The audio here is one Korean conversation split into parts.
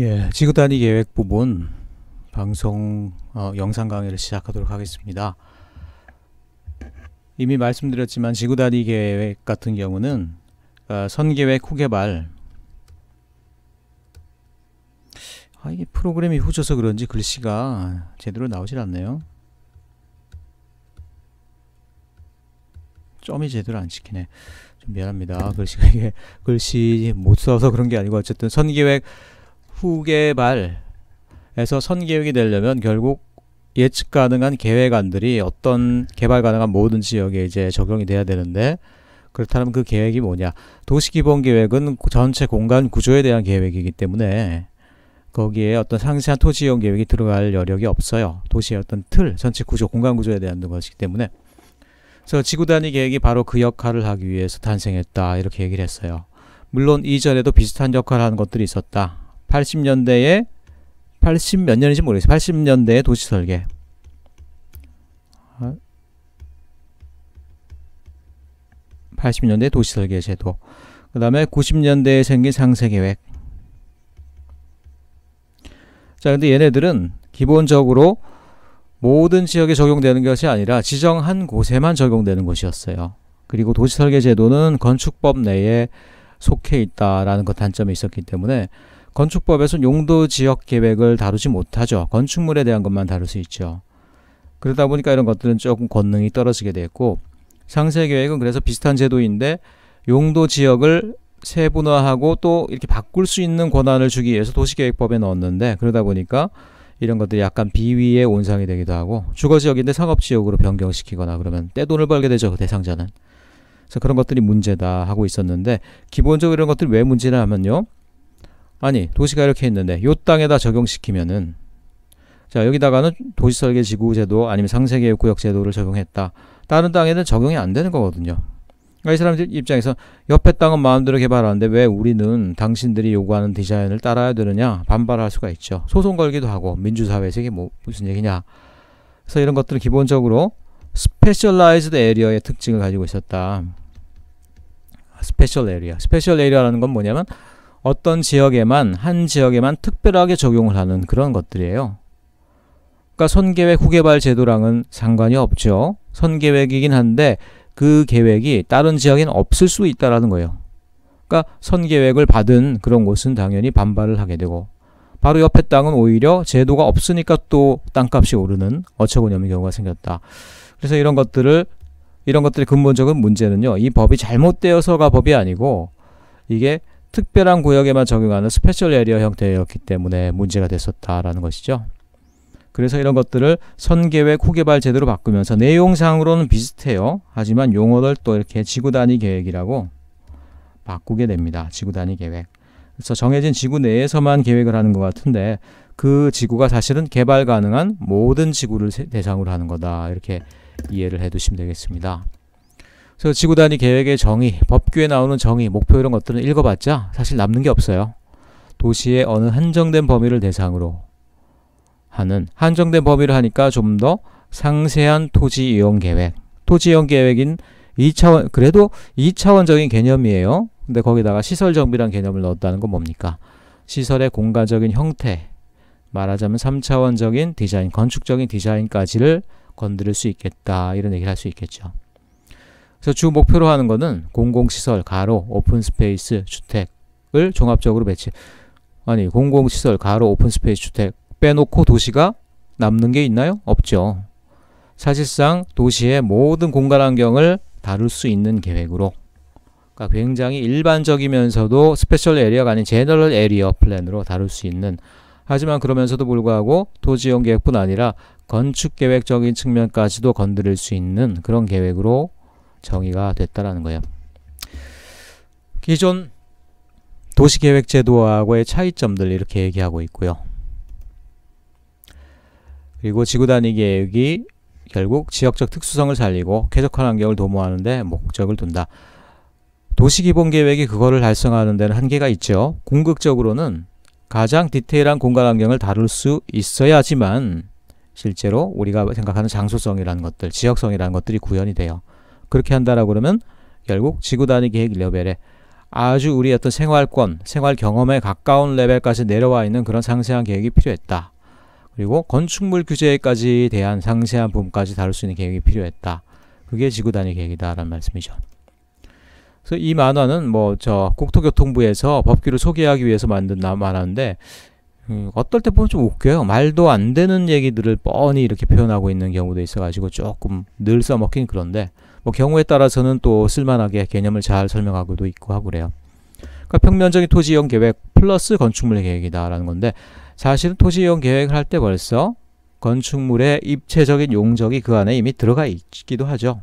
예, 지구단위 계획 부분 방송 어, 영상 강의를 시작하도록 하겠습니다. 이미 말씀드렸지만 지구단위 계획 같은 경우는 어, 선계획 후개발 아, 이게 프로그램이 후져서 그런지 글씨가 제대로 나오질 않네요. 점이 제대로 안 찍히네. 좀 미안합니다. 글씨가 이게 글씨 못 써서 그런 게 아니고 어쨌든 선계획 후개발에서 선계획이 되려면 결국 예측 가능한 계획안들이 어떤 개발 가능한 모든 지역에 이제 적용이 돼야 되는데 그렇다면 그 계획이 뭐냐 도시 기본 계획은 전체 공간 구조에 대한 계획이기 때문에 거기에 어떤 상세한 토지 이용 계획이 들어갈 여력이 없어요 도시의 어떤 틀 전체 구조 공간 구조에 대한 것이기 때문에 그래서 지구 단위 계획이 바로 그 역할을 하기 위해서 탄생했다 이렇게 얘기를 했어요 물론 이전에도 비슷한 역할을 하는 것들이 있었다 80년대에 80 몇 년인지 모르겠어요. 80년대의 도시 설계. 8 아. 0 년대 도시설계 제도 그 다음에 9 0 년대에 생긴 상세계획 자 근데 얘네들은 기본적으로 모든 지역에 적용되는 것이 아니라 지정한 곳에만 적용되는 것이었어요 그리고 도시설계 제도는 건축법 내에 속해 있다라는 것 그 단점이 있었기 때문에 건축법에선 용도 지역 계획을 다루지 못하죠. 건축물에 대한 것만 다룰 수 있죠. 그러다 보니까 이런 것들은 조금 권능이 떨어지게 됐고 상세 계획은 그래서 비슷한 제도인데 용도 지역을 세분화하고 또 이렇게 바꿀 수 있는 권한을 주기 위해서 도시계획법에 넣었는데 그러다 보니까 이런 것들이 약간 비위의 온상이 되기도 하고 주거 지역인데 상업 지역으로 변경시키거나 그러면 떼돈을 벌게 되죠 그 대상자는 그래서 그런 것들이 문제다 하고 있었는데 기본적으로 이런 것들이 왜 문제냐 하면요 아니 도시가 이렇게 있는데 요 땅에다 적용시키면은 자 여기다가는 도시설계 지구제도 아니면 상세계획 구역제도를 적용했다. 다른 땅에는 적용이 안 되는 거거든요. 그러니까 이 사람들 입장에서 옆에 땅은 마음대로 개발하는데 왜 우리는 당신들이 요구하는 디자인을 따라야 되느냐 반발할 수가 있죠. 소송 걸기도 하고 민주사회에서 이게 뭐 무슨 얘기냐. 그래서 이런 것들은 기본적으로 스페셜라이즈드 에리어의 특징을 가지고 있었다. 스페셜 에리어. 스페셜 에리어라는 건 뭐냐면 어떤 지역에만 한 지역에만 특별하게 적용을 하는 그런 것들이에요. 그러니까 선계획 후개발 제도랑은 상관이 없죠. 선계획이긴 한데 그 계획이 다른 지역엔 없을 수 있다라는 거예요. 그러니까 선계획을 받은 그런 곳은 당연히 반발을 하게 되고 바로 옆에 땅은 오히려 제도가 없으니까 또 땅값이 오르는 어처구니 없는 경우가 생겼다. 그래서 이런 것들을 이런 것들의 근본적인 문제는요. 이 법이 잘못되어서가 법이 아니고 이게 특별한 구역에만 적용하는 스페셜 에리어 형태였기 때문에 문제가 됐었다라는 것이죠. 그래서 이런 것들을 선계획, 후개발 제대로 바꾸면서 내용상으로는 비슷해요. 하지만 용어를 또 이렇게 지구 단위 계획이라고 바꾸게 됩니다. 지구 단위 계획. 그래서 정해진 지구 내에서만 계획을 하는 것 같은데 그 지구가 사실은 개발 가능한 모든 지구를 대상으로 하는 거다. 이렇게 이해를 해 두시면 되겠습니다. 그래서 지구 단위 계획의 정의, 법규에 나오는 정의, 목표 이런 것들은 읽어봤자 사실 남는 게 없어요. 도시의 어느 한정된 범위를 대상으로 하는 한정된 범위를 하니까 좀 더 상세한 토지 이용 계획, 토지 이용 계획인 2차원 그래도 2차원적인 개념이에요. 근데 거기다가 시설 정비란 개념을 넣었다는 건 뭡니까? 시설의 공간적인 형태, 말하자면 3차원적인 디자인, 건축적인 디자인까지를 건드릴 수 있겠다 이런 얘기를 할 수 있겠죠. 그래서 주 목표로 하는 거는 공공시설, 가로, 오픈스페이스, 주택을 종합적으로 배치 아니 공공시설, 가로, 오픈스페이스, 주택 빼놓고 도시가 남는 게 있나요? 없죠. 사실상 도시의 모든 공간 환경을 다룰 수 있는 계획으로 그러니까 굉장히 일반적이면서도 스페셜 에리어가 아닌 제너럴 에리어 플랜으로 다룰 수 있는 하지만 그러면서도 불구하고 토지용 계획뿐 아니라 건축 계획적인 측면까지도 건드릴 수 있는 그런 계획으로 정의가 됐다라는 거예요. 기존 도시계획제도하고의 차이점들 이렇게 얘기하고 있고요. 그리고 지구단위 계획이 결국 지역적 특수성을 살리고 쾌적한 환경을 도모하는데 목적을 뭐 둔다. 도시기본계획이 그거를 달성하는 데는 한계가 있죠. 궁극적으로는 가장 디테일한 공간 환경을 다룰 수 있어야지만 실제로 우리가 생각하는 장소성이라는 것들, 지역성이라는 것들이 구현이 돼요. 그렇게 한다라고 그러면 결국 지구 단위 계획 레벨에 아주 우리 어떤 생활권, 생활 경험에 가까운 레벨까지 내려와 있는 그런 상세한 계획이 필요했다. 그리고 건축물 규제까지 대한 상세한 부분까지 다룰 수 있는 계획이 필요했다. 그게 지구 단위 계획이다라는 말씀이죠. 그래서 이 만화는 뭐 저 국토교통부에서 법규를 소개하기 위해서 만든 만화인데 음, 어떨 때 보면 좀 웃겨요. 말도 안 되는 얘기들을 뻔히 이렇게 표현하고 있는 경우도 있어가지고 조금 늘 써먹긴 그런데 뭐 경우에 따라서는 또 쓸만하게 개념을 잘 설명하고도 있고 하고 그래요. 그러니까 평면적인 토지 이용 계획 플러스 건축물 계획이다라는 건데 사실은 토지 이용 계획을 할 때 벌써 건축물의 입체적인 용적이 그 안에 이미 들어가 있기도 하죠.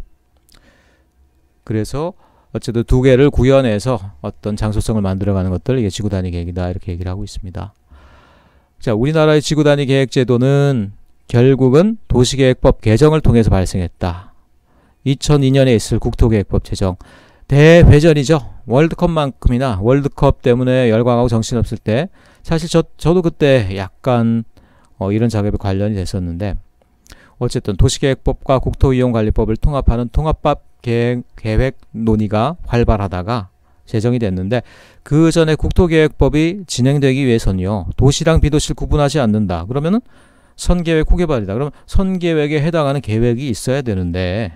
그래서 어쨌든 두 개를 구현해서 어떤 장소성을 만들어가는 것들 이게 지구 단위 계획이다 이렇게 얘기를 하고 있습니다. 자, 우리나라의 지구 단위 계획 제도는 결국은 도시계획법 개정을 통해서 발생했다. 2002년에 있을 국토계획법 제정 대회전이죠. 월드컵만큼이나 월드컵 때문에 열광하고 정신없을 때 사실 저, 저도 그때 약간 어, 이런 작업에 관련이 됐었는데 어쨌든 도시계획법과 국토이용관리법을 통합하는 통합법 계획, 계획 논의가 활발하다가 제정이 됐는데 그 전에 국토계획법이 진행되기 위해서는요 도시랑 비도시를 구분하지 않는다 그러면은 선계획 후계발이다 그러면 선계획에 해당하는 계획이 있어야 되는데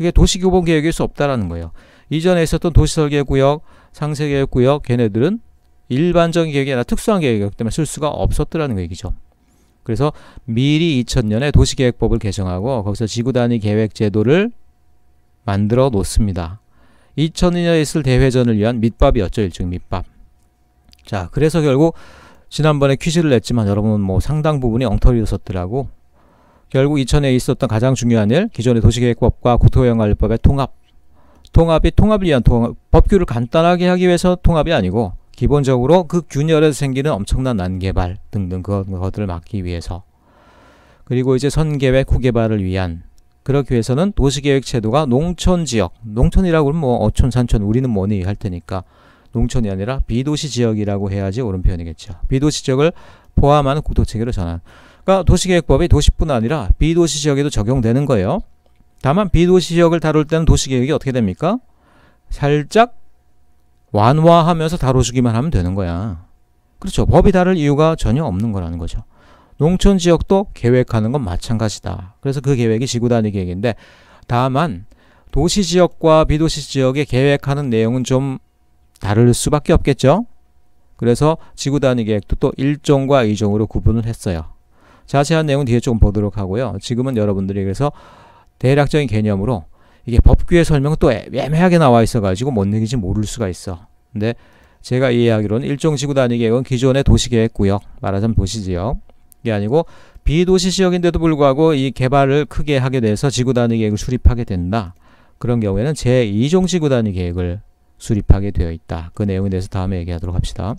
그게 도시교본 계획일 수 없다라는 거예요. 이전에 있었던 도시설계구역, 상세계획구역 걔네들은 일반적인 계획이 아니라 특수한 계획이기 때문에 쓸 수가 없었더라는 얘기죠. 그래서 미리 2000년에 도시계획법을 개정하고 거기서 지구단위 계획 제도를 만들어 놓습니다. 2002년에 있을 대회전을 위한 밑밥이었죠. 일종 밑밥. 자, 그래서 결국 지난번에 퀴즈를 냈지만 여러분 뭐 상당 부분이 엉터리로썼더라고 결국 이천에 있었던 가장 중요한 일, 기존의 도시계획법과 국토영관리법의 통합. 통합이 통합을 위한 통합, 법규를 간단하게 하기 위해서 통합이 아니고 기본적으로 그 균열에서 생기는 엄청난 난개발 등등 그것들을 막기 위해서 그리고 이제 선계획 후개발을 위한 그렇기 위해서는 도시계획 제도가 농촌 지역, 농촌이라고 하면 뭐 어촌, 산촌 우리는 뭐니 할 테니까 농촌이 아니라 비도시 지역이라고 해야지 옳은 표현이겠죠. 비도시 지역을 포함한 국토체계로 전환. 그러니까 도시계획법이 도시뿐 아니라 비도시 지역에도 적용되는 거예요. 다만 비도시 지역을 다룰 때는 도시계획이 어떻게 됩니까? 살짝 완화하면서 다뤄주기만 하면 되는 거야. 그렇죠. 법이 다를 이유가 전혀 없는 거라는 거죠. 농촌 지역도 계획하는 건 마찬가지다. 그래서 그 계획이 지구 단위 계획인데 다만 도시 지역과 비도시 지역의 계획하는 내용은 좀 다를 수밖에 없겠죠. 그래서 지구 단위 계획도 또 1종과 2종으로 구분을 했어요. 자세한 내용은 뒤에 조금 보도록 하고요. 지금은 여러분들이 그래서 대략적인 개념으로 이게 법규의 설명은 또 애매하게 나와 있어가지고 뭔 얘기인지 모를 수가 있어. 근데 제가 이해하기로는 일종 지구 단위 계획은 기존의 도시계획 구역, 말하자면 도시지역, 이게 아니고 비도시 지역인데도 불구하고 이 개발을 크게 하게 돼서 지구 단위 계획을 수립하게 된다. 그런 경우에는 제2종 지구 단위 계획을 수립하게 되어 있다. 그 내용에 대해서 다음에 얘기하도록 합시다.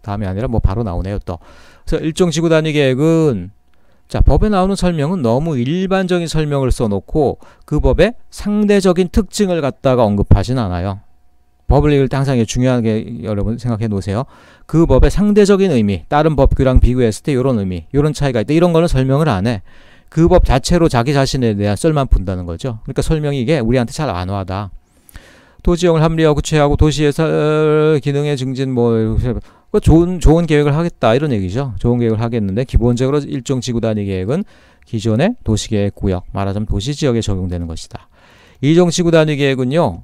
다음이 아니라 뭐 바로 나오네요 또. 자, 일종 지구 단위 계획은 자, 법에 나오는 설명은 너무 일반적인 설명을 써놓고 그 법의 상대적인 특징을 갖다가 언급하진 않아요. 법을 읽을 때 항상 중요하게 여러분 생각해 놓으세요. 그 법의 상대적인 의미, 다른 법규랑 비교했을 때 이런 의미, 이런 차이가 있다. 이런 거는 설명을 안 해. 그 법 자체로 자기 자신에 대한 썰만 푼다는 거죠. 그러니까 설명이 이게 우리한테 잘 안 와다. 도지형을 합리화 구체하고 도시의 기능의 증진 뭐그 좋은 좋은 계획을 하겠다 이런 얘기죠. 좋은 계획을 하겠는데 기본적으로 일정 지구 단위 계획은 기존의 도시 계획 구역, 말하자면 도시 지역에 적용되는 것이다. 이정 지구 단위 계획은요.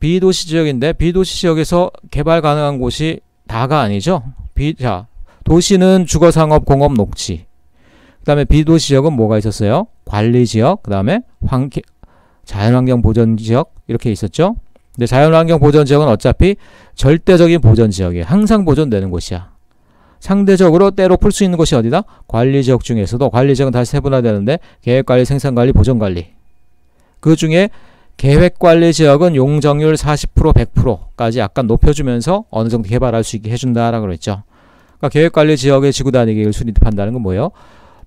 비도시 지역인데 비도시 지역에서 개발 가능한 곳이 다가 아니죠. 비, 자, 도시는 주거 상업 공업 녹지. 그다음에 비도시 지역은 뭐가 있었어요? 관리 지역, 그다음에 환기, 자연환경 보전 지역 이렇게 있었죠. 근데 자연환경 보전 지역은 어차피 절대적인 보전 지역이 에요 항상 보존되는 곳이야. 상대적으로 때로 풀 수 있는 곳이 어디다? 관리 지역 중에서도 관리 지역은 다시 세분화되는데 계획 관리, 생산 관리, 보전 관리. 그 중에 계획 관리 지역은 용적률 40% 100%까지 약간 높여주면서 어느 정도 개발할 수 있게 해준다라고 그랬죠. 그러니까 계획 관리 지역의 지구 단위계획을 수립한다는 건 뭐예요?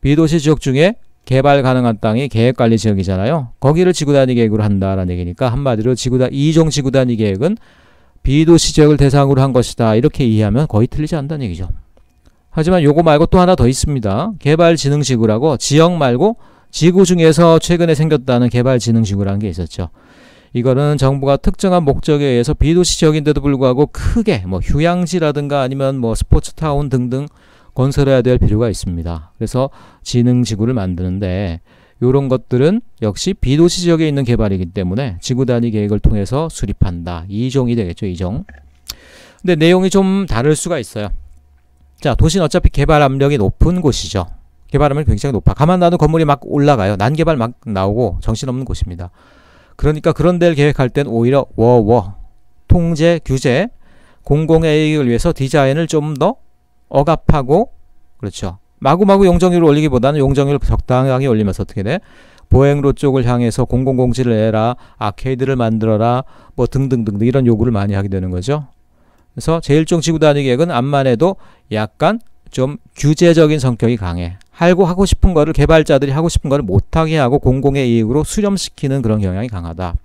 비도시 지역 중에 개발 가능한 땅이 계획관리 지역이잖아요. 거기를 지구단위 계획으로 한다라는 얘기니까 한마디로 지구다 이종 지구단위 계획은 비도시 지역을 대상으로 한 것이다. 이렇게 이해하면 거의 틀리지 않다는 얘기죠. 하지만 요거 말고 또 하나 더 있습니다. 개발지능지구라고 지역 말고 지구 중에서 최근에 생겼다는 개발지능지구라는 게 있었죠. 이거는 정부가 특정한 목적에 의해서 비도시 지역인데도 불구하고 크게 뭐 휴양지라든가 아니면 뭐 스포츠타운 등등 건설해야 될 필요가 있습니다. 그래서 지능 지구를 만드는데 이런 것들은 역시 비도시 지역에 있는 개발이기 때문에 지구 단위 계획을 통해서 수립한다. 이종이 되겠죠, 이종. 근데 내용이 좀 다를 수가 있어요. 자, 도시는 어차피 개발 압력이 높은 곳이죠. 개발 압력이 굉장히 높아. 가만 놔도 건물이 막 올라가요. 난개발 막 나오고 정신없는 곳입니다. 그러니까 그런 데를 계획할 땐 오히려 워워 통제, 규제, 공공의 이익을 위해서 디자인을 좀더 억압하고 그렇죠. 마구마구 용적률을 올리기보다는 용적률을 적당하게 올리면서 어떻게 돼? 보행로 쪽을 향해서 공공공지를 내라, 아케이드를 만들어라, 뭐 등등등등 이런 요구를 많이 하게 되는 거죠. 그래서 제일종 지구 단위 계획은 암만 해도 약간 좀 규제적인 성격이 강해. 하고 하고 싶은 거를 개발자들이 하고 싶은 거를 못하게 하고 공공의 이익으로 수렴시키는 그런 경향이 강하다.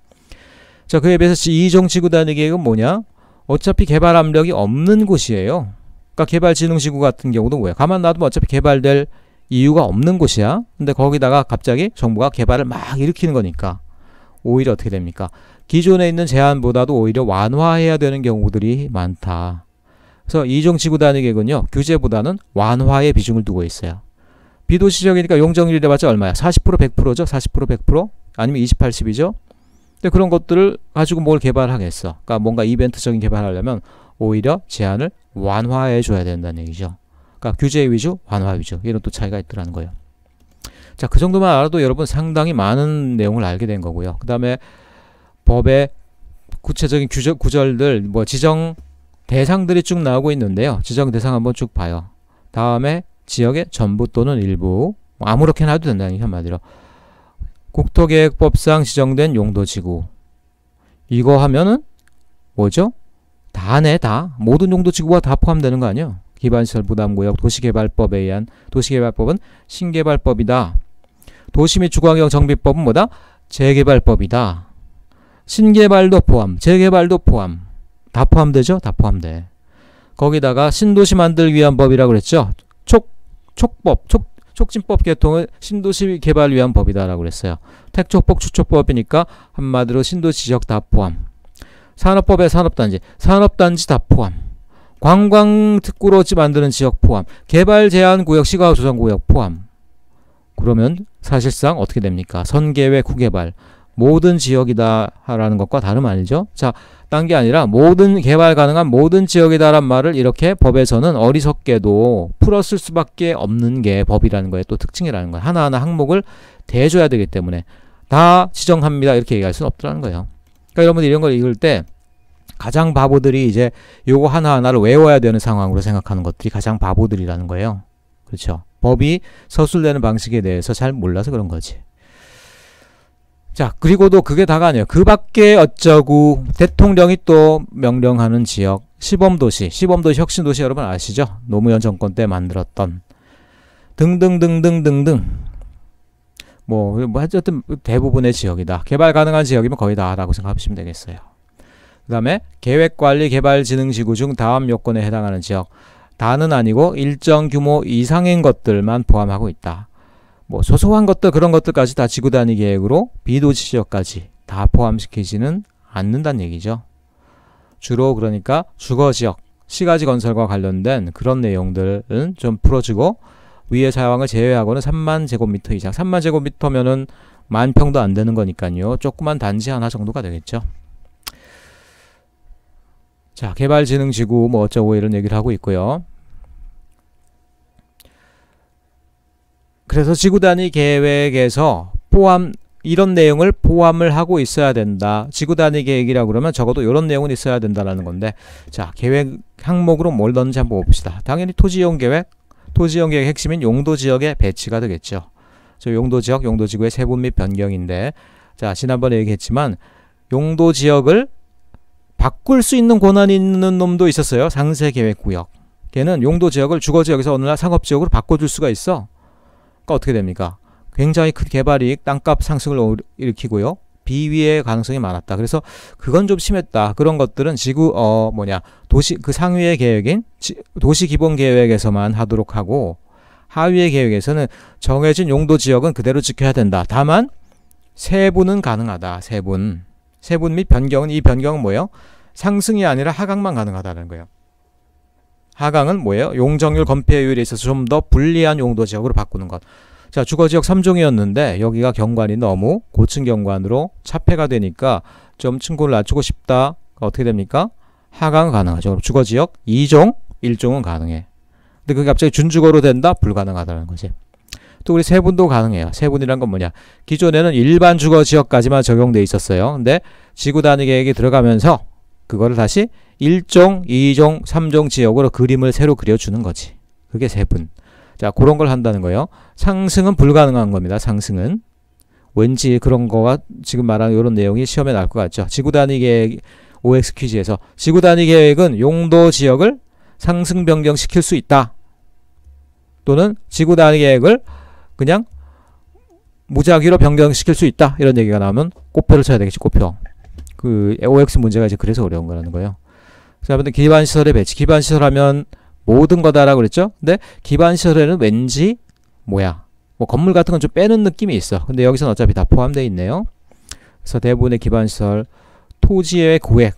자, 그에 비해서 이종 지구 단위 계획은 뭐냐? 어차피 개발 압력이 없는 곳이에요. 그러니까 개발진흥지구 같은 경우도 뭐야? 가만 놔두면 어차피 개발될 이유가 없는 곳이야. 근데 거기다가 갑자기 정부가 개발을 막 일으키는 거니까 오히려 어떻게 됩니까? 기존에 있는 제한보다도 오히려 완화해야 되는 경우들이 많다. 그래서 이종 지구 단위계은요 규제보다는 완화의 비중을 두고 있어요. 비도시 적이니까 용적률이 돼봤자 얼마야? 40% 100%죠? 40% 100%? 아니면 20 80이죠? 근데 그런 것들을 가지고 뭘 개발하겠어? 그러니까 뭔가 이벤트적인 개발하려면 오히려 제한을 완화해 줘야 된다는 얘기죠. 그러니까 규제 위주, 완화 위주 이런 또 차이가 있더라는 거예요. 자, 그 정도만 알아도 여러분 상당히 많은 내용을 알게 된 거고요. 그 다음에 법의 구체적인 규제, 구절들, 뭐 지정 대상들이 쭉 나오고 있는데요. 지정 대상 한번 쭉 봐요. 다음에 지역의 전부 또는 일부, 뭐 아무렇게나 해도 된다는 얘기 한마디로. 국토계획법상 지정된 용도지구. 이거 하면은 뭐죠? 다네 다 모든 용도 지구가 다 포함되는 거 아니야? 기반시설 부담구역 도시개발법에 의한 도시개발법은 신개발법이다. 도시 및 주거환경 정비법은 뭐다? 재개발법이다. 신개발도 포함, 재개발도 포함. 다 포함되죠? 다 포함돼. 거기다가 신도시 만들기 위한 법이라고 그랬죠? 촉, 촉법, 촉, 촉진법 개통을 신도시 개발 위한 법이다라고 그랬어요. 택촉법, 추촉법이니까 한마디로 신도시 지역 다 포함. 산업법의 산업단지, 산업단지 다 포함. 관광특구로 만드는 지역 포함, 개발 제한 구역, 시가 조정 구역 포함. 그러면 사실상 어떻게 됩니까? 선계획, 후개발 모든 지역이다라는 것과 다름 아니죠. 자, 딴 게 아니라 모든 개발 가능한 모든 지역이다 라는 말을 이렇게 법에서는 어리석게도 풀었을 수밖에 없는 게 법이라는 거에또 특징이라는 거예요. 하나하나 항목을 대줘야 되기 때문에 다 지정합니다. 이렇게 얘기할 수는 없더라는 거예요. 그러니까 여러분들 이런 걸 읽을 때 가장 바보들이 이제 요거 하나하나를 외워야 되는 상황으로 생각하는 것들이 가장 바보들이라는 거예요. 그렇죠? 법이 서술되는 방식에 대해서 잘 몰라서 그런 거지. 자, 그리고도 그게 다가 아니에요. 그 밖에 어쩌고 대통령이 또 명령하는 지역, 시범도시, 시범도시, 혁신도시 여러분 아시죠? 노무현 정권 때 만들었던 등등등등등등 뭐, 뭐 하여튼 대부분의 지역이다. 개발 가능한 지역이면 거의 다라고 생각하시면 되겠어요. 그 다음에 계획관리 개발진능지구중 다음 요건에 해당하는 지역 다는 아니고 일정 규모 이상인 것들만 포함하고 있다. 뭐 소소한 것들 그런 것들까지 다 지구 단위 계획으로 비도시 지역까지 다 포함시키지는 않는다는 얘기죠. 주로 그러니까 주거 지역, 시가지 건설과 관련된 그런 내용들은 좀 풀어주고 위의 사항을 제외하고는 3만 제곱미터 이상 3만 제곱미터면은 만 평도 안 되는 거니까요 조그만 단지 하나 정도가 되겠죠 자 개발지능지구 뭐 어쩌고 이런 얘기를 하고 있고요 그래서 지구 단위 계획에서 포함 이런 내용을 포함을 하고 있어야 된다. 지구 단위 계획이라고 그러면 적어도 이런 내용은 있어야 된다라는 건데 자 계획 항목으로 뭘 넣는지 한번 봅시다. 당연히 토지 이용 계획 토지 변경의 핵심인 용도 지역의 배치가 되겠죠. 저 용도 지역, 용도 지구의 세분 및 변경인데 자, 지난번에 얘기했지만 용도 지역을 바꿀 수 있는 권한이 있는 놈도 있었어요. 상세 계획 구역. 걔는 용도 지역을 주거 지역에서 어느 날 상업 지역으로 바꿔 줄 수가 있어. 그러니까 어떻게 됩니까? 굉장히 큰 개발 이익, 땅값 상승을 일으키고요. 비위의 가능성이 많았다. 그래서 그건 좀 심했다. 그런 것들은 지구 어 뭐냐 도시 그 상위의 계획인 지, 도시 기본 계획에서만 하도록 하고 하위의 계획에서는 정해진 용도 지역은 그대로 지켜야 된다. 다만 세분은 가능하다. 세분 세분 및 변경은 이 변경은 뭐예요? 상승이 아니라 하강만 가능하다는 거예요. 하강은 뭐예요? 용적률 건폐율에 있어서 좀 더 불리한 용도 지역으로 바꾸는 것. 자, 주거지역 3종이었는데 여기가 경관이 너무 고층 경관으로 차폐가 되니까 좀 층고를 낮추고 싶다. 어떻게 됩니까? 하강 가능하죠. 그럼 주거지역 2종, 1종은 가능해. 근데 그게 갑자기 준주거로 된다? 불가능하다는 거지. 또 우리 세분도 가능해요. 세분이란 건 뭐냐? 기존에는 일반 주거 지역까지만 적용돼 있었어요. 근데 지구 단위 계획이 들어가면서 그거를 다시 1종, 2종, 3종 지역으로 그림을 새로 그려주는 거지. 그게 세분. 자, 그런 걸 한다는 거예요. 상승은 불가능한 겁니다. 상승은. 왠지 그런 거가 지금 말한 이런 내용이 시험에 나올 것 같죠. 지구 단위 계획 OX 퀴즈에서 지구 단위 계획은 용도 지역을 상승 변경시킬 수 있다. 또는 지구 단위 계획을 그냥 무작위로 변경시킬 수 있다. 이런 얘기가 나오면 꽃표를 쳐야 되겠지. 꽃표. 그 OX 문제가 이제 그래서 어려운 거라는 거예요. 자, 아무튼 기반 시설의 배치. 기반 시설하면 모든 거다라고 그랬죠. 근데 기반 시설에는 왠지 뭐야 뭐 건물 같은 건 좀 빼는 느낌이 있어. 근데 여기서는 어차피 다 포함되어 있네요. 그래서 대부분의 기반 시설, 토지의 고액,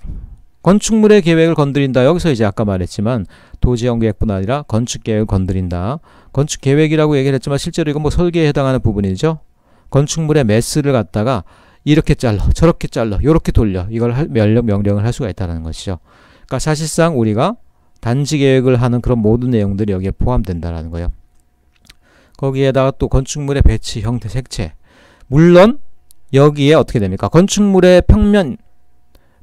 건축물의 계획을 건드린다. 여기서 이제 아까 말했지만 도지형 계획뿐 아니라 건축 계획을 건드린다. 건축 계획이라고 얘기를 했지만 실제로 이건 뭐 설계에 해당하는 부분이죠. 건축물의 매스를 갖다가 이렇게 잘라, 저렇게 잘라, 요렇게 돌려. 이걸 할, 명령, 명령을 할 수가 있다는 것이죠. 그러니까 사실상 우리가 단지 계획을 하는 그런 모든 내용들이 여기에 포함된다라는 거예요. 거기에다가 또 건축물의 배치, 형태, 색채. 물론 여기에 어떻게 됩니까? 건축물의 평면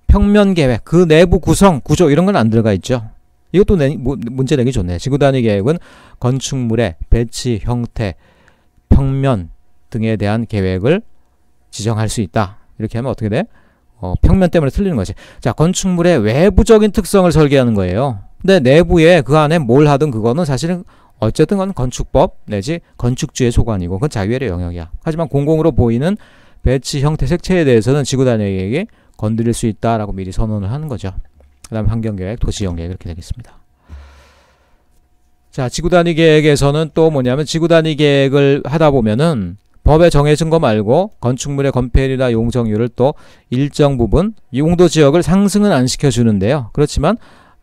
평면 계획, 그 내부 구성, 구조 이런 건 안 들어가 있죠. 이것도 내, 뭐, 문제 내기 좋네. 지구 단위 계획은 건축물의 배치, 형태, 평면 등에 대한 계획을 지정할 수 있다. 이렇게 하면 어떻게 돼? 어, 평면 때문에 틀리는 거지. 자, 건축물의 외부적인 특성을 설계하는 거예요. 근 네, 내부에 그 안에 뭘 하든 그거는 사실은 어쨌든 건 건축법 내지 건축주의 소관이고 그건 자유의 영역이야. 하지만 공공으로 보이는 배치 형태 색채에 대해서는 지구 단위에게 건드릴 수 있다라고 미리 선언을 하는 거죠. 그다음 환경 계획, 도시 형 계획 이렇게 되겠습니다. 자, 지구 단위 계획에서는 또 뭐냐면 지구 단위 계획을 하다 보면은 법에 정해진 거 말고 건축물의 건폐율이나 용적률을 또 일정 부분 용도 지역을 상승은 안 시켜 주는데요. 그렇지만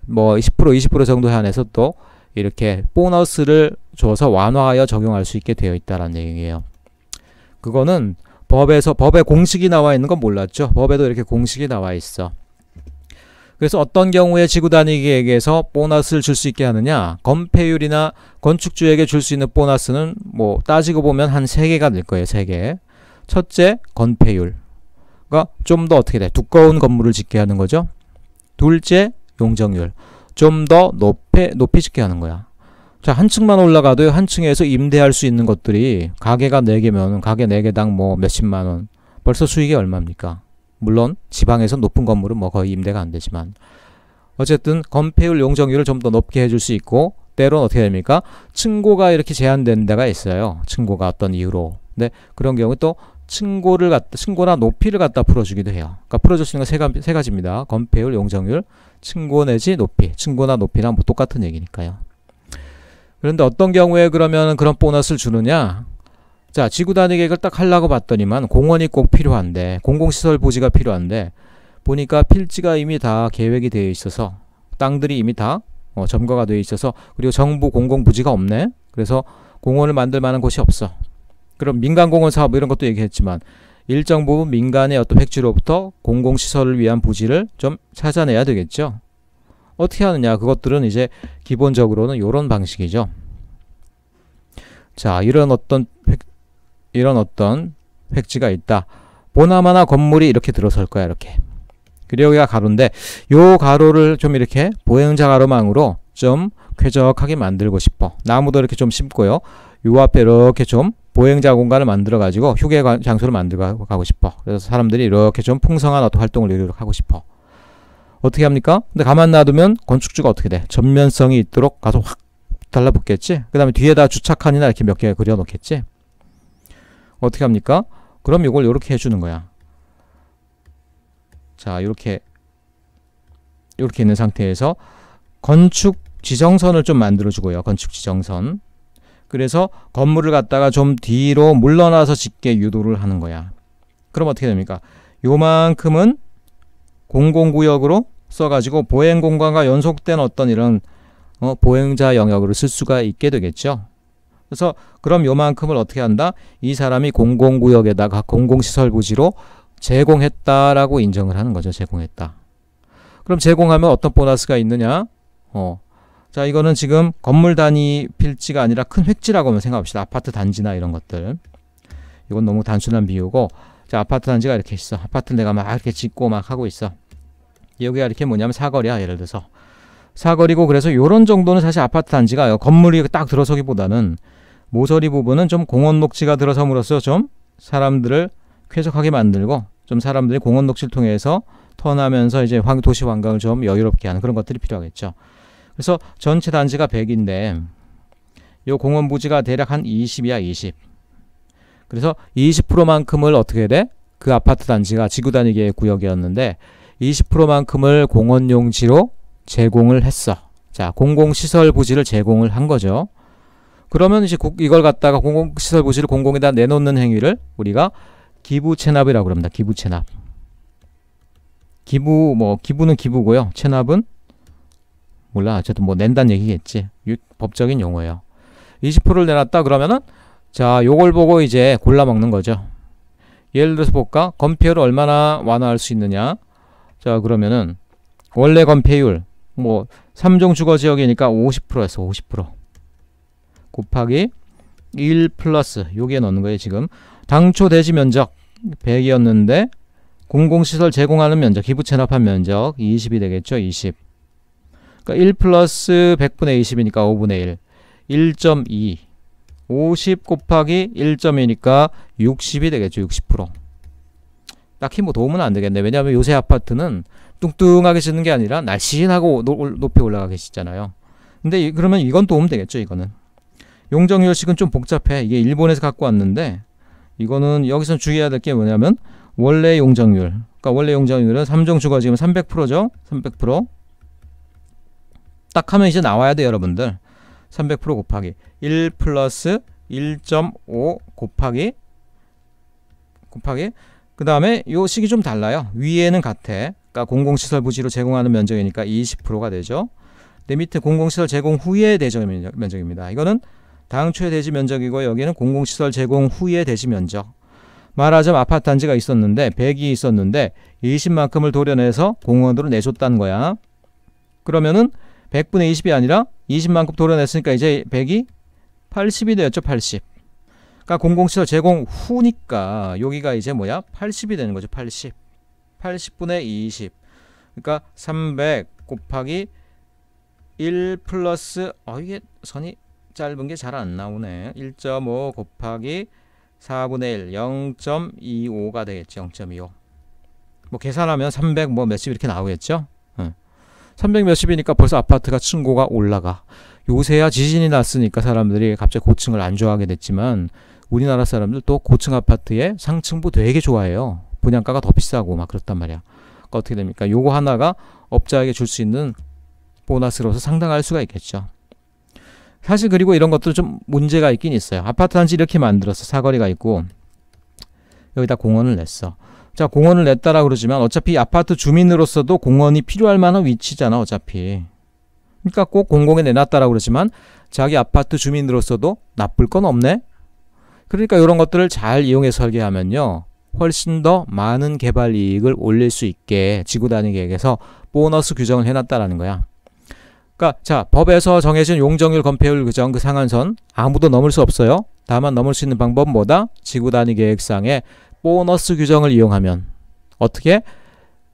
뭐10% 20% 정도 한해서또 이렇게 보너스를 줘서 완화하여 적용할 수 있게 되어 있다라는 얘기예요. 그거는 법에서 법의 공식이 나와 있는 건 몰랐죠. 법에도 이렇게 공식이 나와 있어. 그래서 어떤 경우에 지구 단위기에게서 보너스를 줄 수 있게 하느냐? 건폐율이나 건축주에게 줄 수 있는 보너스는 뭐 따지고 보면 한 세 개가 될 거예요. 세 개. 첫째, 건폐율. 그러니까 좀 더 어떻게 돼? 두꺼운 건물을 짓게 하는 거죠. 둘째, 용적률 좀 더 높이 높이지게 하는 거야. 자, 한 층만 올라가도 한 층에서 임대할 수 있는 것들이 가게가 4개면 가게 4개당 뭐 몇십만 원. 벌써 수익이 얼마입니까? 물론 지방에서 높은 건물은 뭐 거의 임대가 안 되지만 어쨌든 건폐율 용적률을 좀 더 높게 해줄 수 있고 때론 어떻게 됩니까? 층고가 이렇게 제한된 데가 있어요. 층고가 어떤 이유로. 네 그런 경우 또 층고를 갖다 층고나 높이를 갖다 풀어주기도 해요. 그러니까 풀어줄 수 있는 건세 가지입니다. 건폐율, 용적률, 층고 내지 높이. 층고나 높이랑 뭐 똑같은 얘기니까요. 그런데 어떤 경우에 그러면 그런 보너스를 주느냐? 자, 지구 단위 계획을 딱 하려고 봤더니만 공원이 꼭 필요한데 공공시설 부지가 필요한데 보니까 필지가 이미 다 계획이 되어 있어서 땅들이 이미 다 어, 점거가 되어 있어서 그리고 정부 공공 부지가 없네. 그래서 공원을 만들 만한 곳이 없어. 그럼 민간공원 사업 이런 것도 얘기했지만 일정 부분 민간의 어떤 획지로부터 공공시설을 위한 부지를 좀 찾아내야 되겠죠. 어떻게 하느냐 그것들은 이제 기본적으로는 이런 방식이죠. 자 이런 어떤 획, 이런 어떤 획지가 있다. 보나마나 건물이 이렇게 들어설 거야 이렇게. 그리고 여기가 가로인데 요 가로를 좀 이렇게 보행자 가로망으로 좀 쾌적하게 만들고 싶어. 나무도 이렇게 좀 심고요. 요 앞에 이렇게 좀 보행자 공간을 만들어 가지고 휴게 장소를 만들어 가고 싶어. 그래서 사람들이 이렇게 좀 풍성한 어떤 활동을 이루 노력하고 싶어. 어떻게 합니까? 근데 가만 놔두면 건축주가 어떻게 돼? 전면성이 있도록 가서 확 달라붙겠지? 그 다음에 뒤에다 주차칸이나 이렇게 몇 개 그려 놓겠지? 어떻게 합니까? 그럼 이걸 이렇게 해주는 거야. 자, 이렇게 이렇게 있는 상태에서 건축 지정선을 좀 만들어 주고요. 건축 지정선. 그래서 건물을 갖다가 좀 뒤로 물러나서 짓게 유도를 하는 거야. 그럼 어떻게 됩니까? 요만큼은 공공구역으로 써가지고 보행 공간과 연속된 어떤 이런 어, 보행자 영역으로 쓸 수가 있게 되겠죠. 그래서 그럼 요만큼을 어떻게 한다? 이 사람이 공공구역에다가 공공시설 부지로 제공했다라고 인정을 하는 거죠. 제공했다. 그럼 제공하면 어떤 보너스가 있느냐? 어, 자, 이거는 지금 건물 단위 필지가 아니라 큰 획지라고 생각합시다. 아파트 단지나 이런 것들. 이건 너무 단순한 비유고, 자, 아파트 단지가 이렇게 있어. 아파트 내가 막 이렇게 짓고 막 하고 있어. 여기가 이렇게 뭐냐면 사거리야, 예를 들어서. 사거리고 그래서 요런 정도는 사실 아파트 단지가 건물이 딱 들어서기보다는 모서리 부분은 좀 공원 녹지가 들어섬으로써 좀 사람들을 쾌적하게 만들고 좀 사람들이 공원 녹지를 통해서 턴하면서 이제 도시 환경을 좀 여유롭게 하는 그런 것들이 필요하겠죠. 그래서 전체 단지가 100인데 요 공원 부지가 대략 한 20이야 20. 그래서 20%만큼을 어떻게 돼? 그 아파트 단지가 지구 단위계 구역이었는데 20%만큼을 공원 용지로 제공을 했어. 자, 공공시설 부지를 제공을 한 거죠. 그러면 이제 이걸 갖다가 공공시설 부지를 공공에다 내놓는 행위를 우리가 기부 체납이라고 그럽니다. 기부 체납. 기부 뭐 기부는 기부고요. 체납은 몰라. 어쨌든 뭐 낸다는 얘기겠지. 유, 법적인 용어예요. 20%를 내놨다 그러면은 자, 요걸 보고 이제 골라 먹는 거죠. 예를 들어서 볼까? 건폐율을 얼마나 완화할 수 있느냐? 자, 그러면은 원래 건폐율 뭐 3종 주거 지역이니까 50%에서 50% 곱하기 1 플러스 여기에 넣는 거예요, 지금. 당초 대지 면적 100이었는데 공공시설 제공하는 면적, 기부 체납한 면적 20이 되겠죠, 20. 그러니까 1 플러스 100분의 20이니까 5분의 1 1.2 50 곱하기 1점이니까 60이 되겠죠 60% 딱히 뭐 도움은 안 되겠네 왜냐하면 요새 아파트는 뚱뚱하게 짓는 게 아니라 날씬하고 높이 올라가게 짓잖아요 근데 그러면 이건 도움 되겠죠 이거는 용적률식은 좀 복잡해 이게 일본에서 갖고 왔는데 이거는 여기서 주의해야 될 게 뭐냐면 원래 용적률 그러니까 원래 용적률은 3종 주가 지금 300%죠 300%딱 하면 이제 나와야 돼요 여러분들 300% 곱하기 1 플러스 1.5 곱하기 곱하기 그 다음에 요 식이 좀 달라요 위에는 같아 그러니까 공공시설 부지로 제공하는 면적이니까 20%가 되죠 내 밑에 공공시설 제공 후에 대지 면적입니다 이거는 당초의 대지 면적이고 여기는 공공시설 제공 후에 대지 면적 말하자면 아파트 단지가 있었는데 100이 있었는데 20만큼을 도려내서 공원으로 내줬다는 거야 그러면은 100분의 20이 아니라 20만큼 도려냈으니까 이제 100이 80이 되었죠. 80. 그러니까 공공시설 제공 후니까 여기가 이제 뭐야? 80이 되는 거죠. 80. 80분의 20. 그러니까 300 곱하기 1 플러스 어 이게 선이 짧은 게 잘 안 나오네. 1.5 곱하기 4분의 1 0.25가 되겠죠. 0.25. 뭐 계산하면 300 뭐 몇십 이렇게 나오겠죠. 300 몇십이니까 벌써 아파트가 층고가 올라가. 요새야 지진이 났으니까 사람들이 갑자기 고층을 안 좋아하게 됐지만 우리나라 사람들 또 고층 아파트의 상층부 되게 좋아해요. 분양가가 더 비싸고 막 그렇단 말이야. 그러니까 어떻게 됩니까? 요거 하나가 업자에게 줄 수 있는 보너스로서 상당할 수가 있겠죠. 사실 그리고 이런 것도 좀 문제가 있긴 있어요. 아파트 단지 이렇게 만들어서 사거리가 있고 여기다 공원을 냈어. 자 공원을 냈다라 그러지만 어차피 아파트 주민으로서도 공원이 필요할 만한 위치잖아 어차피 그러니까 꼭 공공에 내놨다라 그러지만 자기 아파트 주민으로서도 나쁠 건 없네 그러니까 이런 것들을 잘 이용해서 설계하면요 훨씬 더 많은 개발 이익을 올릴 수 있게 지구 단위 계획에서 보너스 규정을 해놨다라는 거야 그러니까 자 법에서 정해진 용적률 건폐율 규정 그 상한선 아무도 넘을 수 없어요 다만 넘을 수 있는 방법은 뭐다 지구 단위 계획상에 보너스 규정을 이용하면 어떻게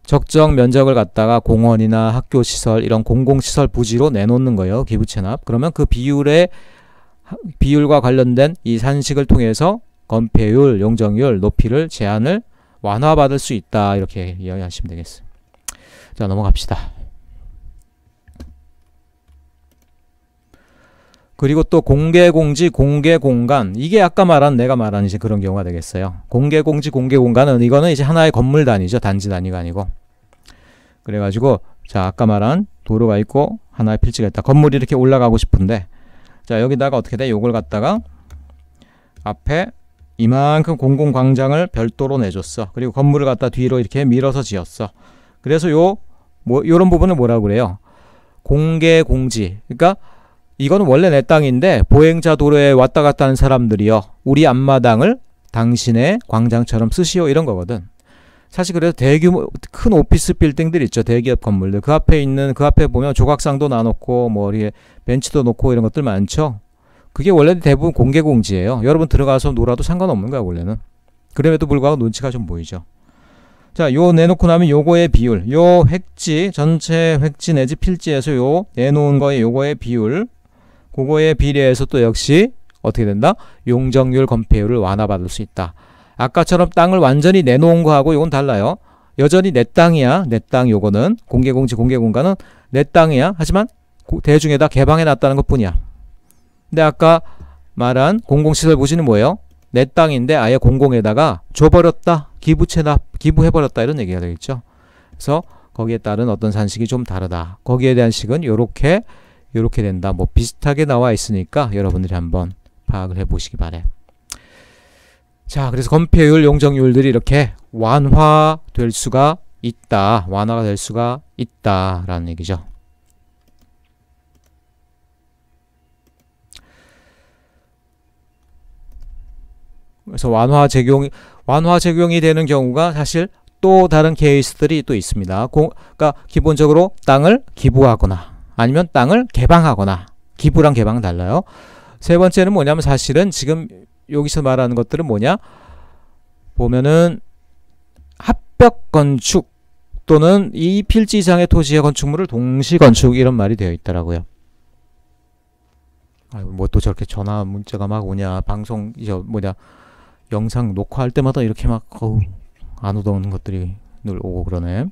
적정 면적을 갖다가 공원이나 학교 시설 이런 공공 시설 부지로 내놓는 거예요. 기부 체납. 그러면 그 비율의 비율과 관련된 이 산식을 통해서 건폐율, 용적률, 높이를 제한을 완화받을 수 있다. 이렇게 이야기하시면 되겠습니다. 자, 넘어갑시다. 그리고 또 공개 공지, 공개 공간. 이게 아까 말한 내가 말한 이제 그런 경우가 되겠어요. 공개 공지, 공개 공간은 이거는 이제 하나의 건물 단위죠. 단지 단위가 아니고. 그래가지고 자 아까 말한 도로가 있고 하나의 필지가 있다. 건물이 이렇게 올라가고 싶은데 자 여기다가 어떻게 돼? 요걸 갖다가 앞에 이만큼 공공광장을 별도로 내줬어. 그리고 건물을 갖다 뒤로 이렇게 밀어서 지었어. 그래서 요, 뭐, 요런 부분을 뭐라고 그래요? 공개 공지. 그러니까 이건 원래 내 땅인데 보행자 도로에 왔다 갔다 하는 사람들이요. 우리 앞마당을 당신의 광장처럼 쓰시오 이런 거거든. 사실 그래서 대규모 큰 오피스 빌딩들 있죠. 대기업 건물들. 그 앞에 있는 그 앞에 보면 조각상도 놔놓고 머리에 뭐 벤치도 놓고 이런 것들 많죠. 그게 원래 대부분 공개 공지예요. 여러분 들어가서 놀아도 상관없는 거야 원래는. 그럼에도 불구하고 눈치가 좀 보이죠. 자, 요 내놓고 나면 요거의 비율, 요 획지 전체 획지 내지 필지에서 요 내놓은 거의 요거의 비율 그거에 비례해서 또 역시 어떻게 된다? 용적률 건폐율을 완화받을 수 있다. 아까처럼 땅을 완전히 내놓은 거하고 이건 달라요. 여전히 내 땅이야. 내땅 요거는 공개공지 공개공간은 내 땅이야. 하지만 대중에다 개방해 놨다는 것뿐이야. 근데 아까 말한 공공시설 부지는 뭐예요? 내 땅인데 아예 공공에다가 줘버렸다. 기부채납, 기부해버렸다. 이런 얘기가 되겠죠. 그래서 거기에 따른 어떤 산식이 좀 다르다. 거기에 대한 식은 이렇게 이렇게 된다. 뭐 비슷하게 나와 있으니까 여러분들이 한번 파악을 해 보시기 바래. 자, 그래서 건폐율, 용적률들이 이렇게 완화될 수가 있다. 완화가 될 수가 있다라는 얘기죠. 그래서 완화 적용이 완화 적용이 되는 경우가 사실 또 다른 케이스들이 또 있습니다. 공, 그러니까 기본적으로 땅을 기부하거나 아니면 땅을 개방하거나 기부랑 개방은 달라요. 세 번째는 뭐냐면 사실은 지금 여기서 말하는 것들은 뭐냐 보면은 합벽 건축 또는 이 필지 이상의 토지의 건축물을 동시 건축 이런 말이 되어 있더라고요. 뭐또 저렇게 전화 문자가 막 오냐 방송 이제 뭐냐 영상 녹화할 때마다 이렇게 막 안 오던 것들이 늘 오고 그러네.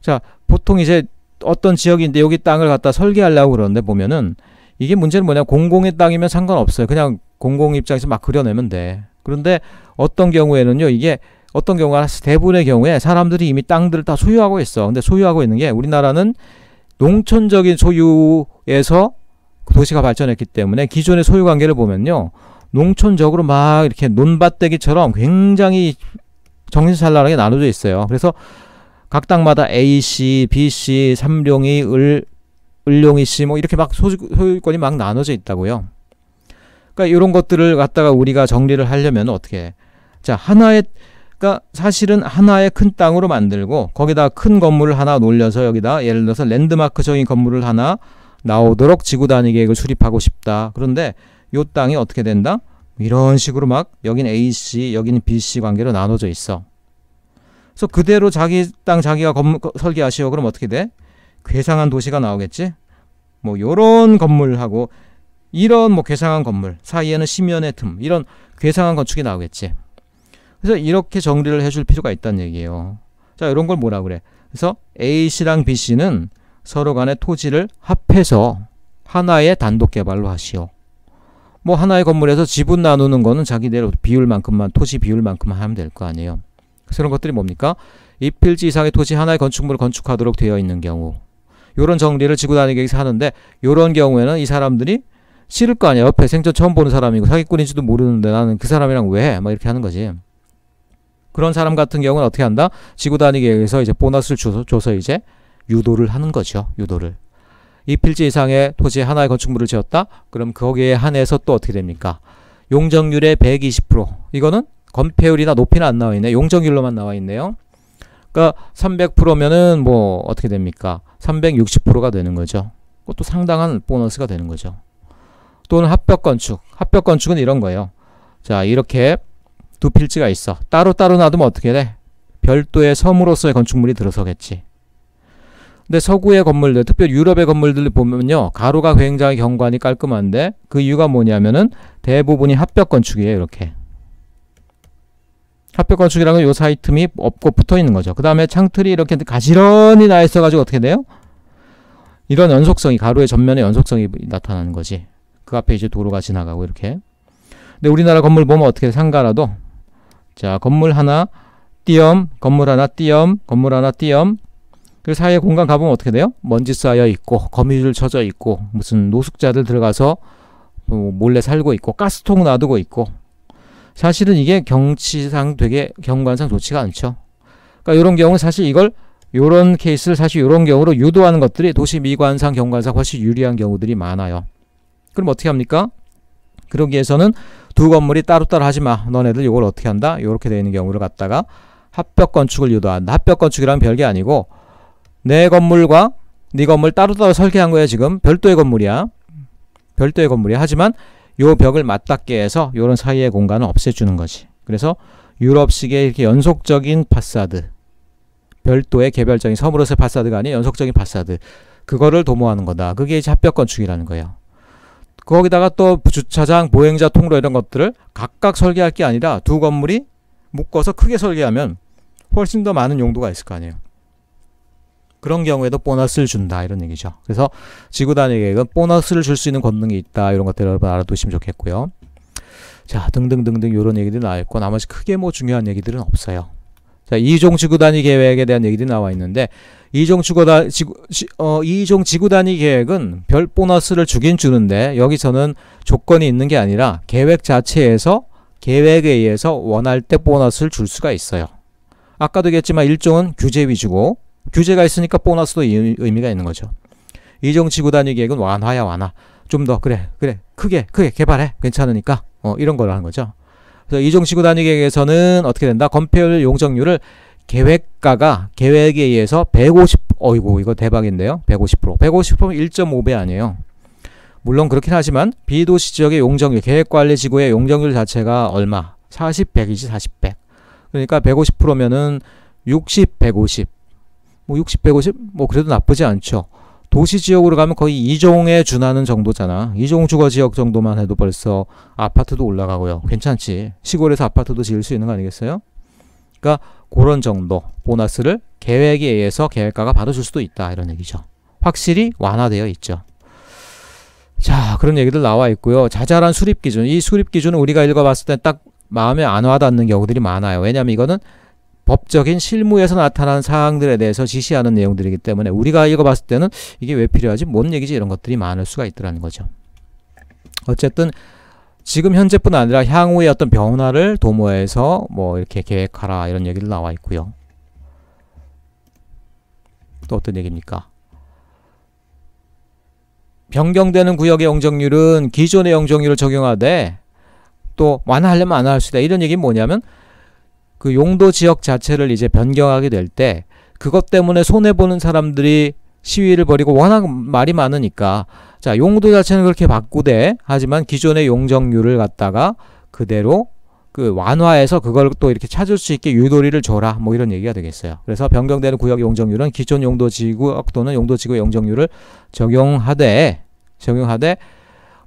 자 보통 이제 어떤 지역인데 여기 땅을 갖다 설계하려고 그러는데 보면은 이게 문제는 뭐냐 공공의 땅이면 상관없어요 그냥 공공 입장에서 막 그려내면 돼 그런데 어떤 경우에는요 이게 어떤 경우가 대부분의 경우에 사람들이 이미 땅들을 다 소유하고 있어 근데 소유하고 있는 게 우리나라는 농촌적인 소유에서 그 도시가 발전했기 때문에 기존의 소유 관계를 보면요 농촌적으로 막 이렇게 논밭대기처럼 굉장히 정신살란하게 나눠져 있어요 그래서 각 당마다 A 씨, B 씨, 삼룡이, 을, 을룡이 씨, 뭐 이렇게 막 소유, 소유권이 막 나눠져 있다고요. 그러니까 이런 것들을 갖다가 우리가 정리를 하려면 어떻게? 해? 자 하나의 그러니까 사실은 하나의 큰 땅으로 만들고 거기다 큰 건물을 하나 놀려서 여기다 예를 들어서 랜드마크적인 건물을 하나 나오도록 지구 단위 계획을 수립하고 싶다. 그런데 요 땅이 어떻게 된다? 이런 식으로 막 여긴 A 씨, 여긴 B 씨 관계로 나눠져 있어. 그래서 그대로 자기 땅 자기가 건물 설계하시오. 그럼 어떻게 돼? 괴상한 도시가 나오겠지? 뭐 요런 건물하고 이런 뭐 괴상한 건물 사이에는 심연의 틈 이런 괴상한 건축이 나오겠지. 그래서 이렇게 정리를 해줄 필요가 있다는 얘기예요. 자 이런 걸 뭐라 그래? 그래서 A 씨랑 B 씨는 서로 간의 토지를 합해서 하나의 단독 개발로 하시오. 뭐 하나의 건물에서 지분 나누는 거는 자기대로 비율만큼만 토지 비율만큼만 하면 될 거 아니에요. 새로운 것들이 뭡니까? 2필지 이상의 토지 하나의 건축물을 건축하도록 되어 있는 경우 요런 정리를 지구 단위 계획에서 하는데 요런 경우에는 이 사람들이 싫을 거 아니야. 옆에 생전 처음 보는 사람이고 사기꾼인지도 모르는데 나는 그 사람이랑 왜 해? 막 이렇게 하는 거지. 그런 사람 같은 경우는 어떻게 한다? 지구 단위 계획에서 이제 보너스를 줘서, 줘서 이제 유도를 하는 거죠. 유도를. 2필지 이상의 토지 하나의 건축물을 지었다? 그럼 거기에 한해서 또 어떻게 됩니까? 용적률의 120% 이거는 건폐율이나 높이는 안 나와 있네. 용적률로만 나와 있네요. 그러니까 300%면은 뭐 어떻게 됩니까? 360%가 되는 거죠. 그것도 상당한 보너스가 되는 거죠. 또는 합벽 건축. 합벽 건축은 이런 거예요. 자, 이렇게 두 필지가 있어. 따로따로 놔두면 어떻게 돼? 별도의 섬으로서의 건축물이 들어서겠지. 근데 서구의 건물들, 특별히 유럽의 건물들 보면요. 가로가 굉장히 경관이 깔끔한데 그 이유가 뭐냐면은 대부분이 합벽 건축이에요. 이렇게. 합벽 건축이라는 건요 사이 트이 없고 붙어 있는 거죠. 그 다음에 창틀이 이렇게 가지런히 나 있어가지고 어떻게 돼요? 이런 연속성이 가로의 전면에 연속성이 나타나는 거지. 그 앞에 이제 도로가 지나가고 이렇게. 근데 우리나라 건물 보면 어떻게 상가라도 자 건물 하나 띄엄 건물 하나 띄엄 건물 하나 띄엄 그 사이에 공간 가보면 어떻게 돼요? 먼지 쌓여 있고 거미줄 쳐져 있고 무슨 노숙자들 들어가서 뭐 몰래 살고 있고 가스통 놔두고 있고 사실은 이게 경치상 되게 경관상 좋지가 않죠. 그러니까 이런 경우 는 사실 이걸 이런 케이스를 사실 이런 경우로 유도하는 것들이 도시 미관상 경관상 훨씬 유리한 경우들이 많아요. 그럼 어떻게 합니까? 그러기 위해서는 두 건물이 따로따로 하지 마. 너네들 이걸 어떻게 한다? 이렇게 되어 있는 경우를 갖다가 합벽 건축을 유도한다. 합벽 건축이란 별게 아니고 내 건물과 네 건물 따로따로 설계한 거야 지금 별도의 건물이야. 별도의 건물이야. 하지만 요 벽을 맞닿게 해서 요런 사이의 공간을 없애주는 거지. 그래서 유럽식의 이렇게 연속적인 파사드, 별도의 개별적인 섬으로서의 파사드가 아닌 연속적인 파사드, 그거를 도모하는 거다. 그게 이제 합벽 건축이라는 거예요. 거기다가 또 주차장, 보행자 통로 이런 것들을 각각 설계할 게 아니라 두 건물이 묶어서 크게 설계하면 훨씬 더 많은 용도가 있을 거 아니에요. 그런 경우에도 보너스를 준다 이런 얘기죠. 그래서 지구 단위 계획은 보너스를 줄 수 있는 권능이 있다 이런 것들 여러분 알아두시면 좋겠고요. 자 등등등등 이런 얘기들이 나와 있고 나머지 크게 뭐 중요한 얘기들은 없어요. 자 이종 지구 단위 계획에 대한 얘기들이 나와 있는데 이종 지구다 지구 어 이종 지구 단위 계획은 별 보너스를 주긴 주는데 여기서는 조건이 있는 게 아니라 계획 자체에서 계획에 의해서 원할 때 보너스를 줄 수가 있어요. 아까도 얘기했지만 일종은 규제 위주고 규제가 있으니까 보너스도 의미가 있는 거죠. 이정치구 단위 계획은 완화야 완화. 좀 더 그래 그래 크게 크게 개발해 괜찮으니까 어, 이런 거라는 거죠. 그래서 이정치구 단위 계획에서는 어떻게 된다? 건폐율 용적률을 계획가가 계획에 의해서 150 어이고 이거 대박인데요. 150% 150%면 1.5배 아니에요. 물론 그렇긴 하지만 비도시 지역의 용적률 계획관리 지구의 용적률 자체가 얼마? 40 100이지 40 100. 그러니까 150%면은 60 150뭐 60, 150? 뭐 그래도 나쁘지 않죠. 도시 지역으로 가면 거의 이종에 준하는 정도잖아. 이종 주거 지역 정도만 해도 벌써 아파트도 올라가고요. 괜찮지. 시골에서 아파트도 지을 수 있는 거 아니겠어요? 그러니까 그런 정도 보너스를 계획에 의해서 계획가가 받아줄 수도 있다. 이런 얘기죠. 확실히 완화되어 있죠. 자, 그런 얘기들 나와 있고요. 자잘한 수립 기준. 이 수립 기준은 우리가 읽어봤을 때 딱 마음에 안 와닿는 경우들이 많아요. 왜냐하면 이거는 법적인 실무에서 나타난 사항들에 대해서 지시하는 내용들이기 때문에 우리가 읽어봤을 때는 이게 왜 필요하지? 뭔 얘기지? 이런 것들이 많을 수가 있더라는 거죠. 어쨌든 지금 현재뿐 아니라 향후의 어떤 변화를 도모해서 뭐 이렇게 계획하라 이런 얘기도 나와 있고요. 또 어떤 얘기입니까? 변경되는 구역의 용적률은 기존의 용적률을 적용하되 또 완화하려면 완화할 수다 있 이런 얘기는 뭐냐면 그 용도 지역 자체를 이제 변경하게 될 때 그것 때문에 손해 보는 사람들이 시위를 벌이고 워낙 말이 많으니까 자 용도 자체는 그렇게 바꾸되 하지만 기존의 용적률을 갖다가 그대로 그 완화해서 그걸 또 이렇게 찾을 수 있게 유도리를 줘라 뭐 이런 얘기가 되겠어요. 그래서 변경되는 구역 용적률은 기존 용도 지구 또는 용도 지구 용적률을 적용하되 적용하되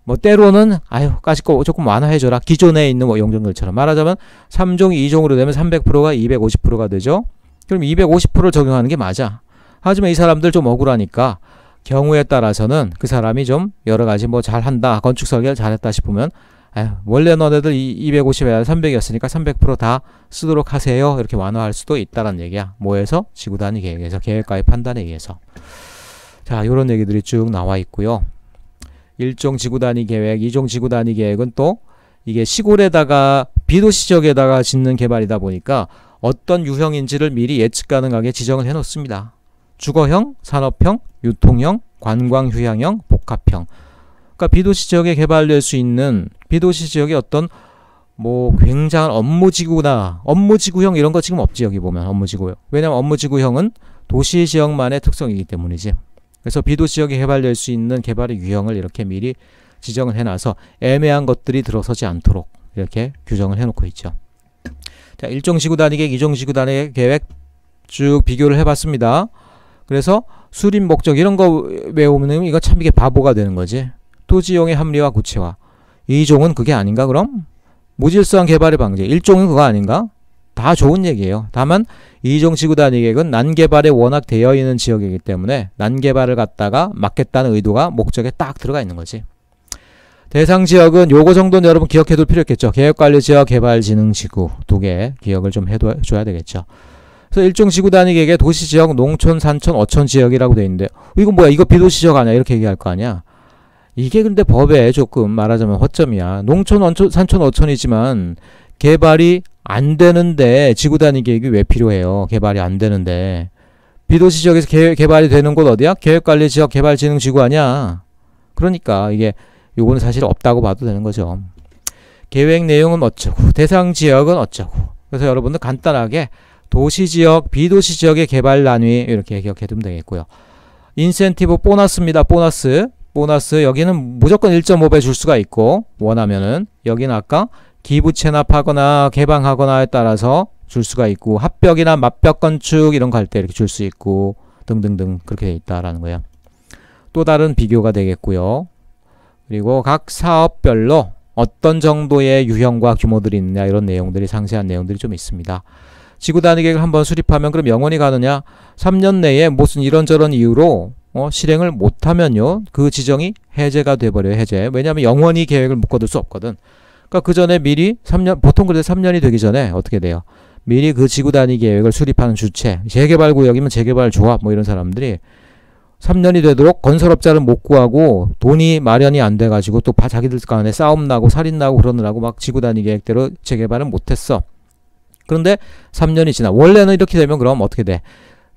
뭐 때로는 아유 까짓거 조금 완화해줘라 기존에 있는 뭐 용적률처럼 말하자면 3종 2종으로 되면 300%가 250%가 되죠 그럼 250%를 적용하는 게 맞아 하지만 이 사람들 좀 억울하니까 경우에 따라서는 그 사람이 좀 여러 가지 뭐 잘한다 건축 설계를 잘했다 싶으면 아유, 원래 너네들 250에 300이었으니까 300%다 쓰도록 하세요 이렇게 완화할 수도 있다라는 얘기야 뭐에서 지구단위 계획에서 계획가의 판단에 의해서 자요런 얘기들이 쭉 나와 있고요 1종 지구 단위 계획, 2종 지구 단위 계획은 또 이게 시골에다가 비도시 지역에다가 짓는 개발이다 보니까 어떤 유형인지를 미리 예측 가능하게 지정을 해 놓습니다. 주거형, 산업형, 유통형, 관광 휴양형, 복합형. 그러니까 비도시 지역에 개발될 수 있는 비도시 지역의 어떤 뭐 굉장한 업무지구나 업무지구형 이런 거 지금 없지 여기 보면 업무지구요. 왜냐면 업무지구형은 도시 지역만의 특성이기 때문이지. 그래서 비도 지역에 개발될 수 있는 개발의 유형을 이렇게 미리 지정을 해놔서 애매한 것들이 들어서지 않도록 이렇게 규정을 해놓고 있죠. 자, 1종 시구 단위 계획, 2종 시구 단위 계획 쭉 비교를 해봤습니다. 그래서 수립 목적 이런 거 외우면 이거 참 이게 바보가 되는 거지. 토지용의 합리화 구체화. 2종은 그게 아닌가 그럼? 무질서한 개발의 방지. 1종은 그거 아닌가? 다 좋은 얘기예요. 다만 이종지구단 이획은 난개발에 워낙 되어 있는 지역이기 때문에 난개발을 갖다가 막겠다는 의도가 목적에 딱 들어가 있는 거지. 대상 지역은 요거 정도는 여러분 기억해둘 필요 있겠죠. 계획관리지역, 개발진흥지구 두 개 기억을 좀 해줘야 되겠죠. 그래서 일종 지구 단위계획에 도시지역, 농촌, 산촌, 어촌 지역이라고 돼 있는데 어, 이거 뭐야? 이거 비도시지역 아니야? 이렇게 얘기할 거 아니야? 이게 근데 법에 조금 말하자면 허점이야. 농촌, 원촌, 산촌, 어촌이지만 개발이 안 되는데 지구단위 계획이 왜 필요해요? 개발이 안 되는데. 비도시 지역에서 개, 발이 되는 곳 어디야? 계획관리 지역 개발진흥 지구 아니야. 그러니까 이게 요거는 사실 없다고 봐도 되는 거죠. 계획 내용은 어쩌고 대상 지역은 어쩌고 그래서 여러분들 간단하게 도시 지역, 비도시 지역의 개발 난위 이렇게 기억해 두면 되겠고요. 인센티브 보너스입니다. 보너스. 보너스 여기는 무조건 1.5배 줄 수가 있고 원하면은 여기는 아까 기부채납 하거나 개방하거나에 따라서 줄 수가 있고 합벽이나 맞벽 건축 이런 거 할 때 이렇게 줄 수 있고 등등등 그렇게 돼 있다라는 거야. 또 다른 비교가 되겠고요. 그리고 각 사업별로 어떤 정도의 유형과 규모들이 있느냐 이런 내용들이 상세한 내용들이 좀 있습니다. 지구 단위 계획을 한번 수립하면 그럼 영원히 가느냐? 3년 내에 무슨 이런저런 이유로 어, 실행을 못하면요 그 지정이 해제가 돼버려요 해제. 왜냐하면 영원히 계획을 묶어둘 수 없거든. 그러니까 그 전에 미리 3년 보통 그래도 3년이 되기 전에 어떻게 돼요? 미리 그 지구 단위 계획을 수립하는 주체, 재개발 구역이면 재개발 조합 뭐 이런 사람들이 3년이 되도록 건설업자를 못 구하고 돈이 마련이 안 돼가지고 또 자기들 간에 싸움 나고 살인 나고 그러느라고 막 지구 단위 계획대로 재개발은 못했어. 그런데 3년이 지나 원래는 이렇게 되면 그럼 어떻게 돼?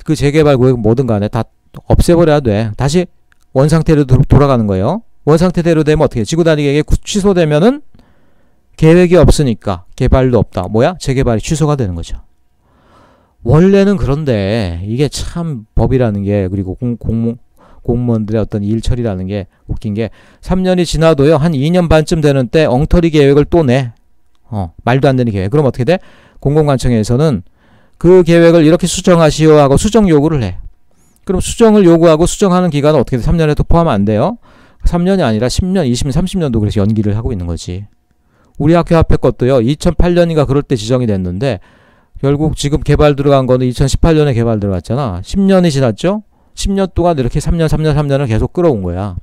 그 재개발 구역 뭐든 간에 다 없애버려야 돼. 다시 원상태로 돌아가는 거예요. 원상태대로 되면 어떻게 해? 지구 단위 계획이 취소되면은 계획이 없으니까 개발도 없다. 뭐야? 재개발이 취소가 되는 거죠. 원래는 그런데 이게 참 법이라는 게 그리고 공, 공, 공무원들의 어떤 일처리라는 게 웃긴 게 3년이 지나도요. 한 2년 반쯤 되는 때 엉터리 계획을 또 내. 어, 말도 안 되는 계획. 그럼 어떻게 돼? 공공관청에서는 그 계획을 이렇게 수정하시오 하고 수정 요구를 해. 그럼 수정을 요구하고 수정하는 기간은 어떻게 돼? 3년에 도 포함 안 돼요. 3년이 아니라 10년, 20년, 30년도 그래서 연기를 하고 있는 거지. 우리 학교 앞에 것도요. 2008년인가 그럴 때 지정이 됐는데 결국 지금 개발 들어간 거는 2018년에 개발 들어갔잖아. 10년이 지났죠? 10년 동안 이렇게 3년, 3년, 3년을 계속 끌어온 거야.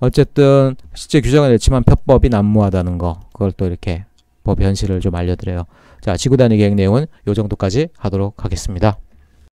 어쨌든 실제 규정은 됐지만표법이 난무하다는 거 그걸 또 이렇게 법 현실을 좀 알려드려요. 자 지구단위 계획 내용은 요 정도까지 하도록 하겠습니다.